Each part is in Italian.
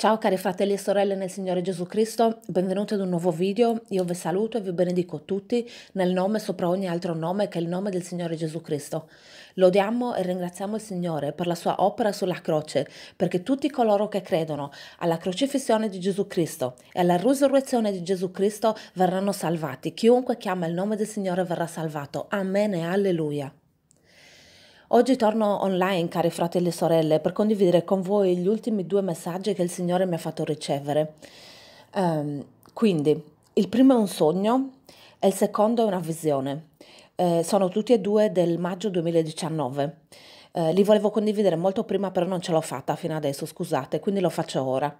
Ciao cari fratelli e sorelle nel Signore Gesù Cristo, benvenuti ad un nuovo video, io vi saluto e vi benedico tutti nel nome sopra ogni altro nome che è il nome del Signore Gesù Cristo. Lodiamo e ringraziamo il Signore per la sua opera sulla croce, perché tutti coloro che credono alla crocifissione di Gesù Cristo e alla risurrezione di Gesù Cristo verranno salvati, chiunque chiama il nome del Signore verrà salvato. Amen e alleluia. Oggi torno online, cari fratelli e sorelle, per condividere con voi gli ultimi due messaggi che il Signore mi ha fatto ricevere. Um, quindi, il primo è un sogno e il secondo è una visione. Eh, sono tutti e due del maggio 2019. Eh, li volevo condividere molto prima, però non ce l'ho fatta fino adesso, scusate, quindi lo faccio ora.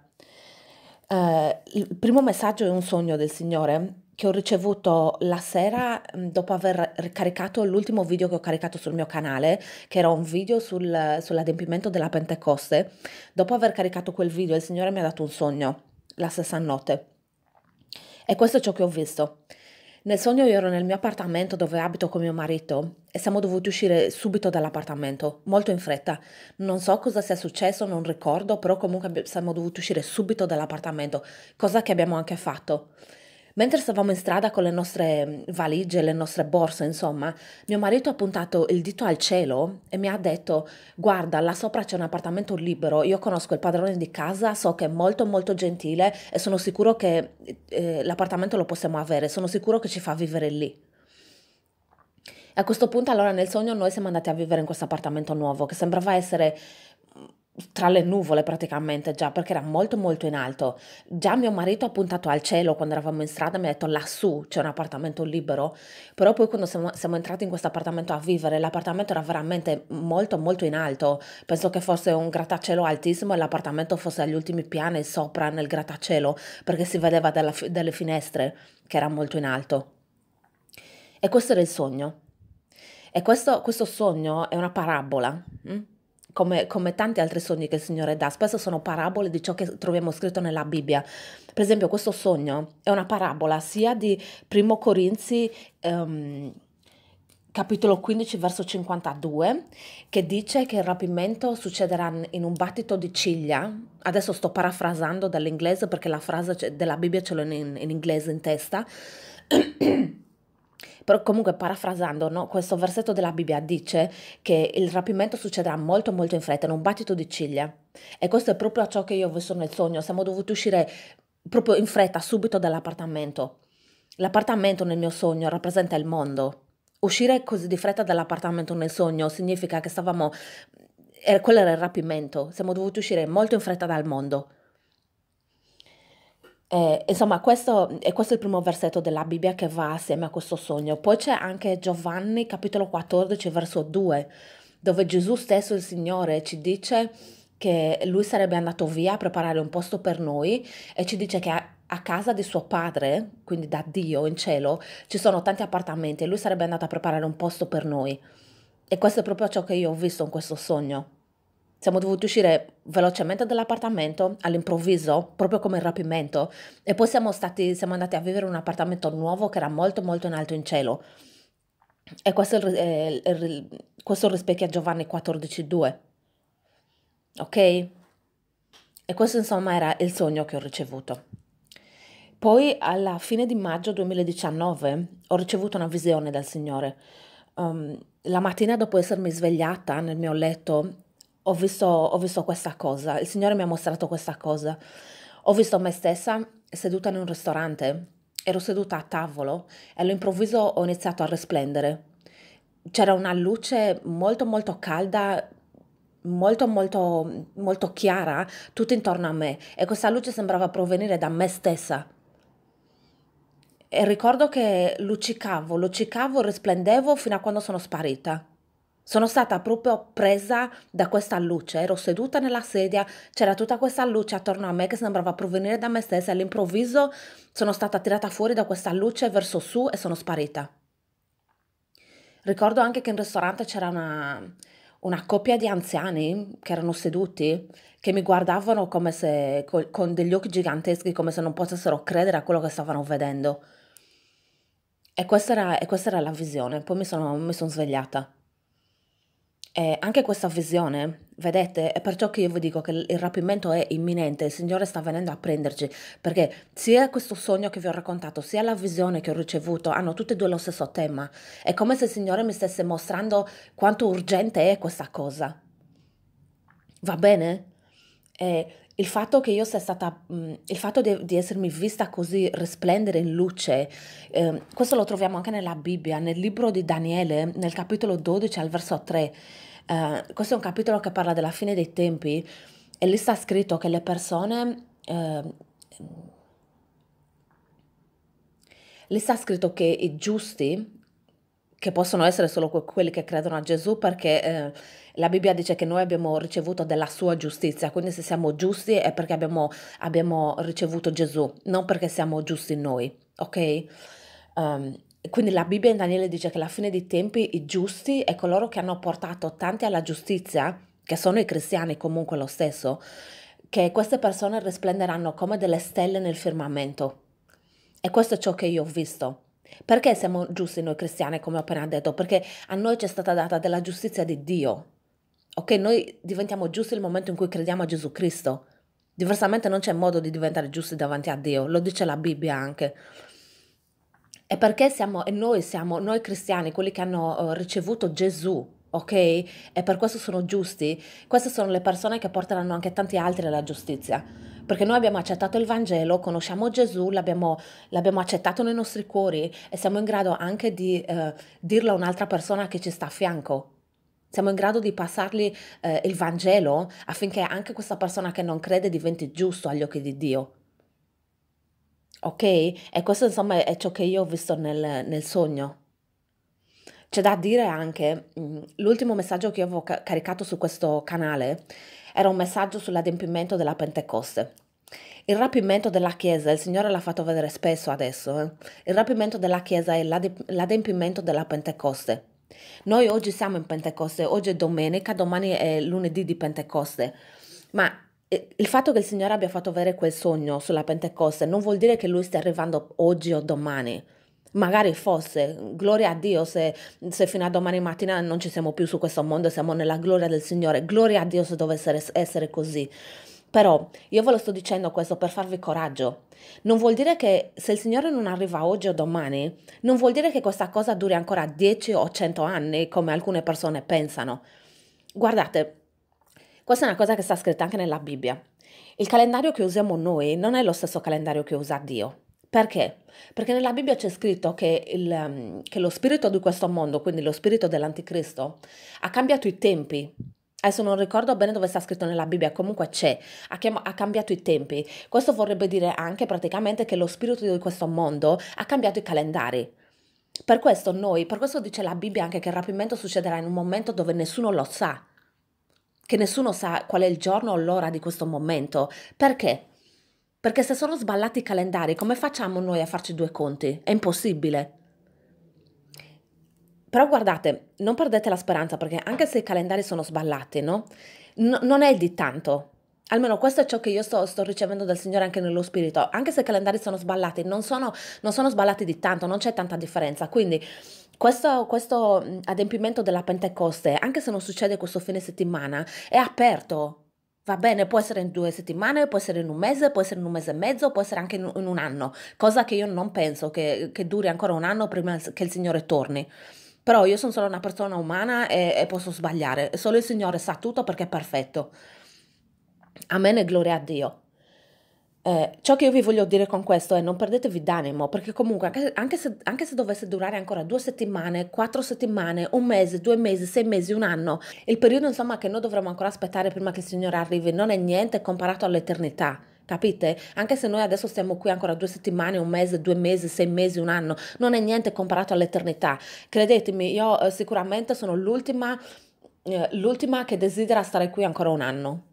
Eh, il primo messaggio è un sogno del Signore che ho ricevuto la sera mhmm, dopo aver ricaricato l'ultimo video che ho caricato sul mio canale, che era un video sul, sull'adempimento della Pentecoste. Dopo aver caricato quel video, il Signore mi ha dato un sogno la stessa notte. E questo è ciò che ho visto. Nel sogno io ero nel mio appartamento dove abito con mio marito e siamo dovuti uscire subito dall'appartamento, molto in fretta. Non so cosa sia successo, non ricordo, però comunque siamo dovuti uscire subito dall'appartamento, cosa che abbiamo anche fatto. Mentre stavamo in strada con le nostre mm, valigie, le nostre borse, insomma, mio marito ha puntato il dito al cielo e mi ha detto guarda, là sopra c'è un appartamento libero, io conosco il padrone di casa, so che è molto molto gentile e sono sicuro che eh, l'appartamento lo possiamo avere, sono sicuro che ci fa vivere lì. E a questo punto allora nel sogno noi siamo andati a vivere in questo appartamento nuovo che sembrava essere tra le nuvole praticamente già perché era molto molto in alto già mio marito ha puntato al cielo quando eravamo in strada mi ha detto lassù c'è un appartamento libero però poi quando siamo, siamo entrati in questo appartamento a vivere l'appartamento era veramente molto molto in alto penso che fosse un grattacielo altissimo e l'appartamento fosse agli ultimi piani sopra nel grattacielo perché si vedeva dalla, dalle finestre che era molto in alto e questo era il sogno e questo, questo sogno è una parabola hm? come, come, tanti altri sogni che il Signore dà, spesso sono parabole di ciò che troviamo scritto nella Bibbia. Per esempio, questo sogno è una parabola sia di Primo Corinzi. Um, capitolo 15 verso 52 che dice che il rapimento succederà in un battito di ciglia adesso sto parafrasando dall'inglese perché la frase della Bibbia ce l'ho in, in inglese in testa Però comunque parafrasando, no? questo versetto della Bibbia dice che il rapimento succederà molto molto in fretta, in un battito di ciglia. E questo è proprio ciò che io ho visto nel sogno. Siamo dovuti uscire proprio in fretta, subito dall'appartamento. L'appartamento nel mio sogno rappresenta il mondo. Uscire così di fretta dall'appartamento nel sogno significa che stavamo... Eh, quello era il rapimento. Siamo dovuti uscire molto in fretta dal mondo. Eh, insomma, questo, e questo è il primo versetto della Bibbia che va assieme a questo sogno. Poi c'è anche Giovanni capitolo 14 verso 2, dove Gesù stesso, il Signore, ci dice che lui sarebbe andato via a preparare un posto per noi e ci dice che a, a casa di suo padre, quindi da Dio in cielo, ci sono tanti appartamenti e lui sarebbe andato a preparare un posto per noi. E questo è proprio ciò che io ho visto in questo sogno. Siamo dovuti uscire velocemente dall'appartamento all'improvviso, proprio come il rapimento, e poi siamo, stati, siamo andati a vivere in un appartamento nuovo che era molto molto in alto in cielo. E questo, è, questo rispecchia Giovanni 14.2. Ok? E questo insomma era il sogno che ho ricevuto. Poi alla fine di maggio 2019 ho ricevuto una visione dal Signore. Um, la mattina dopo essermi svegliata nel mio letto ho visto, ho visto questa cosa, il Signore mi ha mostrato questa cosa. Ho visto me stessa seduta in un ristorante, ero seduta a tavolo e all'improvviso ho iniziato a risplendere. C'era una luce molto molto calda, molto molto molto chiara tutto intorno a me e questa luce sembrava provenire da me stessa. E ricordo che luccicavo, luccicavo, risplendevo fino a quando sono sparita. Sono stata proprio presa da questa luce, ero seduta nella sedia, c'era tutta questa luce attorno a me che sembrava provenire da me stessa, all'improvviso sono stata tirata fuori da questa luce verso su e sono sparita. Ricordo anche che in ristorante c'era una, una coppia di anziani che erano seduti, che mi guardavano come se, con degli occhi giganteschi, come se non potessero credere a quello che stavano vedendo. E questa era, e questa era la visione, poi mi sono, mi sono svegliata. E anche questa visione, vedete, è perciò che io vi dico che il rapimento è imminente, il Signore sta venendo a prenderci, perché sia questo sogno che vi ho raccontato, sia la visione che ho ricevuto, hanno tutte e due lo stesso tema. È come se il Signore mi stesse mostrando quanto urgente è questa cosa. Va bene? E il fatto che io sia stata, mm, il fatto de, di essermi vista così risplendere in luce, eh, questo lo troviamo anche nella Bibbia, nel libro di Daniele, nel capitolo 12 al verso 3. Eh, questo è un capitolo che parla della fine dei tempi e lì sta scritto che le persone... Eh, lì sta scritto che i giusti che possono essere solo que- quelli che credono a Gesù, perché eh, la Bibbia dice che noi abbiamo ricevuto della sua giustizia, quindi se siamo giusti è perché abbiamo, abbiamo ricevuto Gesù, non perché siamo giusti noi, ok? Um, quindi la Bibbia in Daniele dice che alla fine dei tempi i giusti e coloro che hanno portato tanti alla giustizia, che sono i cristiani comunque lo stesso, che queste persone risplenderanno come delle stelle nel firmamento. E questo è ciò che io ho visto. Perché siamo giusti noi cristiani, come ho appena detto? Perché a noi c'è stata data della giustizia di Dio. Ok, noi diventiamo giusti nel momento in cui crediamo a Gesù Cristo. Diversamente non c'è modo di diventare giusti davanti a Dio, lo dice la Bibbia anche. E perché siamo, e noi siamo, noi cristiani, quelli che hanno eh, ricevuto Gesù, ok? E per questo sono giusti, queste sono le persone che porteranno anche tanti altri alla giustizia perché noi abbiamo accettato il Vangelo, conosciamo Gesù, l'abbiamo, l'abbiamo accettato nei nostri cuori e siamo in grado anche di eh, dirlo a un'altra persona che ci sta a fianco. Siamo in grado di passargli eh, il Vangelo affinché anche questa persona che non crede diventi giusto agli occhi di Dio. Ok? E questo insomma è ciò che io ho visto nel, nel sogno. C'è da dire anche, mm, l'ultimo messaggio che io avevo caricato su questo canale era un messaggio sull'adempimento della Pentecoste. Il rapimento della Chiesa, il Signore l'ha fatto vedere spesso adesso, eh? il rapimento della Chiesa è l'adempimento della Pentecoste. Noi oggi siamo in Pentecoste, oggi è domenica, domani è lunedì di Pentecoste, ma eh, il fatto che il Signore abbia fatto avere quel sogno sulla Pentecoste non vuol dire che Lui stia arrivando oggi o domani. Magari fosse, gloria a Dio se, se, fino a domani mattina non ci siamo più su questo mondo, siamo nella gloria del Signore, gloria a Dio se dovesse essere così. Però io ve lo sto dicendo questo per farvi coraggio. Non vuol dire che se il Signore non arriva oggi o domani, non vuol dire che questa cosa duri ancora 10 o 100 anni come alcune persone pensano. Guardate, questa è una cosa che sta scritta anche nella Bibbia. Il calendario che usiamo noi non è lo stesso calendario che usa Dio. Perché? Perché nella Bibbia c'è scritto che, il, ehm, che lo spirito di questo mondo, quindi lo spirito dell'anticristo, ha cambiato i tempi Adesso non ricordo bene dove sta scritto nella Bibbia, comunque c'è, ha, chiam- ha, cambiato i tempi. Questo vorrebbe dire anche praticamente che lo spirito di questo mondo ha cambiato i calendari. Per questo noi, per questo dice la Bibbia anche che il rapimento succederà in un momento dove nessuno lo sa, che nessuno sa qual è il giorno o l'ora di questo momento. Perché? Perché se sono sballati i calendari, come facciamo noi a farci due conti? È impossibile. Però guardate, non perdete la speranza perché anche se i calendari sono sballati, no? no non è di tanto. Almeno questo è ciò che io sto, sto, ricevendo dal Signore anche nello spirito. Anche se i calendari sono sballati, non sono, non sono sballati di tanto, non c'è tanta differenza. Quindi questo, questo adempimento della Pentecoste, anche se non succede questo fine settimana, è aperto Va bene, può essere in due settimane, può essere in un mese, può essere in un mese e mezzo, può essere anche in, un anno, cosa che io non penso che, che duri ancora un anno prima che il Signore torni. Però io sono solo una persona umana e, e posso sbagliare. Solo il Signore sa tutto perché è perfetto. Amen e gloria a Dio. Eh, ciò che io vi voglio dire con questo è non perdetevi d'animo, perché comunque anche, anche, se, anche, se, dovesse durare ancora due settimane, quattro settimane, un mese, due mesi, sei mesi, un anno, il periodo insomma che noi dovremmo ancora aspettare prima che il Signore arrivi non è niente comparato all'eternità capite? Anche se noi adesso stiamo qui ancora due settimane, un mese, due mesi, sei mesi, un anno, non è niente comparato all'eternità. Credetemi, io eh, sicuramente sono l'ultima, eh, l'ultima che desidera stare qui ancora un anno.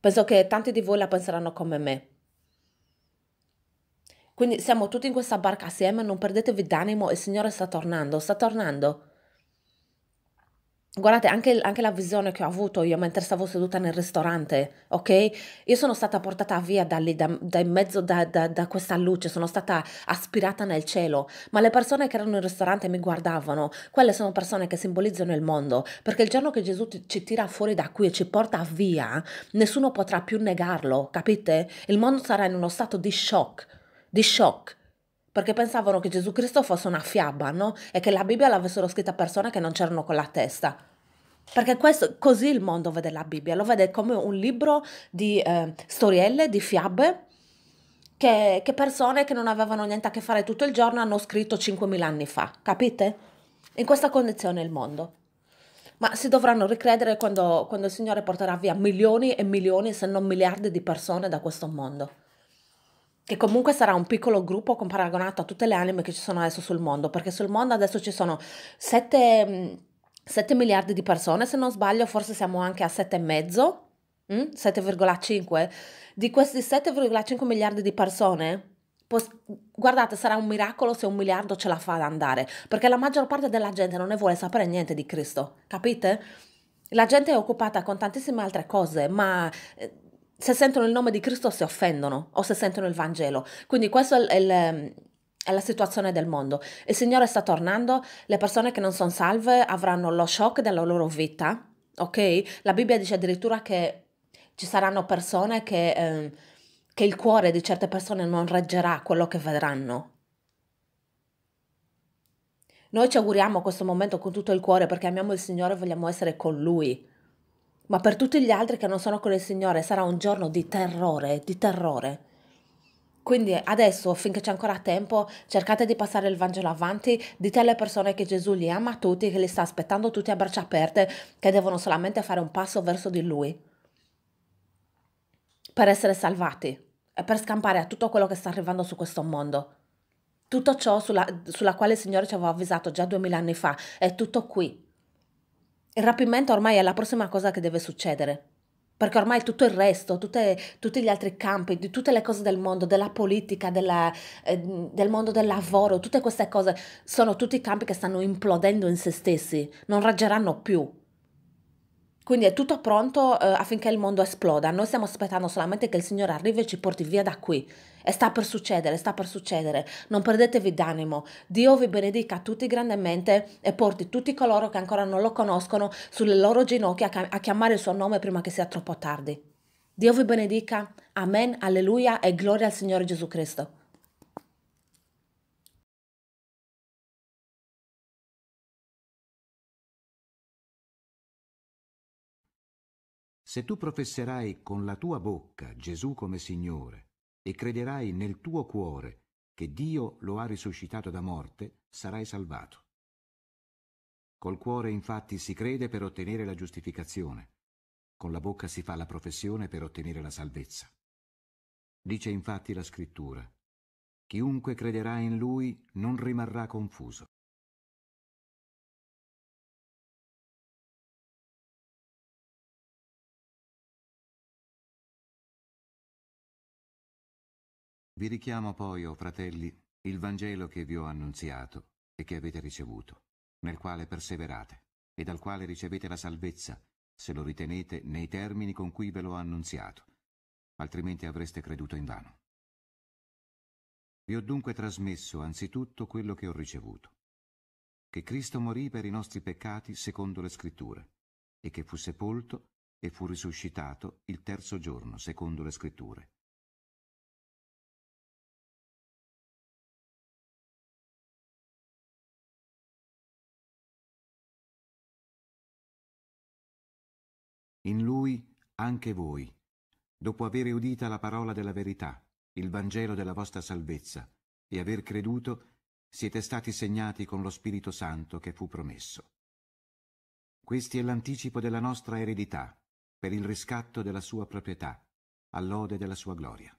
Penso che tanti di voi la penseranno come me. Quindi siamo tutti in questa barca assieme, non perdetevi d'animo, il Signore sta tornando, sta tornando. Guardate, anche, anche, la visione che ho avuto io mentre stavo seduta nel ristorante, ok? Io sono stata portata via da lì, da, da mezzo da, da, da, questa luce, sono stata aspirata nel cielo, ma le persone che erano in ristorante mi guardavano, quelle sono persone che simbolizzano il mondo, perché il giorno che Gesù ti, ci tira fuori da qui e ci porta via, nessuno potrà più negarlo, capite? Il mondo sarà in uno stato di shock, di shock perché pensavano che Gesù Cristo fosse una fiaba, no? E che la Bibbia l'avessero scritta persone che non c'erano con la testa. Perché questo, così il mondo vede la Bibbia, lo vede come un libro di eh, storielle, di fiabe, che, che, persone che non avevano niente a che fare tutto il giorno hanno scritto 5.000 anni fa, capite? In questa condizione il mondo. Ma si dovranno ricredere quando, quando il Signore porterà via milioni e milioni, se non miliardi di persone da questo mondo. Che comunque sarà un piccolo gruppo comparagonato a tutte le anime che ci sono adesso sul mondo, perché sul mondo adesso ci sono sette 7 miliardi di persone, se non sbaglio, forse siamo anche a 7,5, 7,5. Mm? Di questi 7,5 miliardi di persone, guardate, sarà un miracolo se un miliardo ce la fa ad andare, perché la maggior parte della gente non ne vuole sapere niente di Cristo, capite? La gente è occupata con tantissime altre cose, ma eh, se sentono il nome di Cristo si offendono o se sentono il Vangelo. Quindi questo è il ehm, è la situazione del mondo. Il Signore sta tornando, le persone che non sono salve avranno lo shock della loro vita, ok? La Bibbia dice addirittura che ci saranno persone che, eh, che il cuore di certe persone non reggerà quello che vedranno. Noi ci auguriamo questo momento con tutto il cuore perché amiamo il Signore e vogliamo essere con Lui. Ma per tutti gli altri che non sono con il Signore sarà un giorno di terrore, di terrore. Quindi adesso, finché c'è ancora tempo, cercate di passare il Vangelo avanti, dite alle persone che Gesù li ama tutti, che li sta aspettando tutti a braccia aperte, che devono solamente fare un passo verso di Lui per essere salvati e per scampare a tutto quello che sta arrivando su questo mondo. Tutto ciò sulla, sulla quale il Signore ci aveva avvisato già duemila anni fa è tutto qui. Il rapimento ormai è la prossima cosa che deve succedere perché ormai tutto il resto, tutte, tutti gli altri campi, di tutte le cose del mondo, della politica, della, eh, del mondo del lavoro, tutte queste cose sono tutti campi che stanno implodendo in se stessi, non raggeranno più. Quindi è tutto pronto eh, affinché il mondo esploda. Noi stiamo aspettando solamente che il Signore arrivi e ci porti via da qui. E sta per succedere, sta per succedere. Non perdetevi d'animo. Dio vi benedica tutti grandemente e porti tutti coloro che ancora non lo conoscono sulle loro ginocchia a chiamare il suo nome prima che sia troppo tardi. Dio vi benedica. Amen, alleluia e gloria al Signore Gesù Cristo. Se tu professerai con la tua bocca Gesù come Signore e crederai nel tuo cuore che Dio lo ha risuscitato da morte, sarai salvato. Col cuore infatti si crede per ottenere la giustificazione, con la bocca si fa la professione per ottenere la salvezza. Dice infatti la scrittura, chiunque crederà in lui non rimarrà confuso. Vi richiamo poi, o oh fratelli, il Vangelo che vi ho annunziato e che avete ricevuto, nel quale perseverate e dal quale ricevete la salvezza, se lo ritenete nei termini con cui ve l'ho annunziato, altrimenti avreste creduto in vano. Vi ho dunque trasmesso anzitutto quello che ho ricevuto, che Cristo morì per i nostri peccati secondo le scritture, e che fu sepolto e fu risuscitato il terzo giorno secondo le scritture, in lui anche voi, dopo avere udita la parola della verità, il Vangelo della vostra salvezza, e aver creduto, siete stati segnati con lo Spirito Santo che fu promesso. Questi è l'anticipo della nostra eredità, per il riscatto della sua proprietà, all'ode della sua gloria.